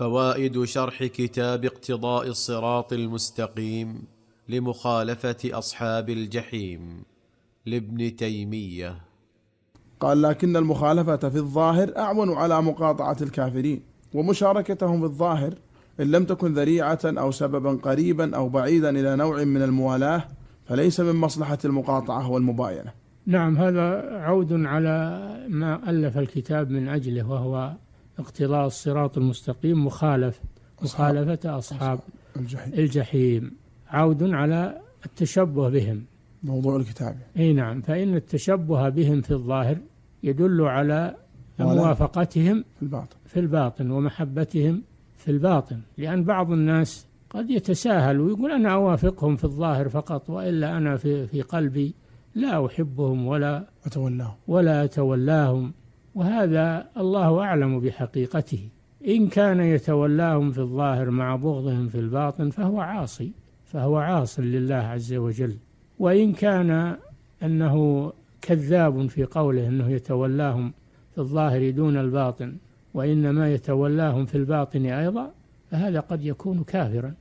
فوائد شرح كتاب اقتضاء الصراط المستقيم لمخالفه اصحاب الجحيم لابن تيميه قال لكن المخالفه في الظاهر اعون على مقاطعه الكافرين ومشاركتهم في الظاهر ان لم تكن ذريعه او سببا قريبا او بعيدا الى نوع من الموالاه فليس من مصلحه المقاطعه والمباينه. نعم هذا عود على ما الف الكتاب من اجله وهو اقتضاء الصراط المستقيم مخالف مخالفة أصحاب الجحيم, الجحيم عود على التشبه بهم موضوع الكتاب أي نعم فإن التشبه بهم في الظاهر يدل على موافقتهم في الباطن في الباطن ومحبتهم في الباطن لأن بعض الناس قد يتساهل ويقول أنا أوافقهم في الظاهر فقط وإلا أنا في, في قلبي لا أحبهم ولا أتولاهم ولا أتولاهم وهذا الله أعلم بحقيقته إن كان يتولاهم في الظاهر مع بغضهم في الباطن فهو عاصي فهو عاص لله عز وجل وإن كان أنه كذاب في قوله أنه يتولاهم في الظاهر دون الباطن وإنما يتولاهم في الباطن أيضا فهذا قد يكون كافرا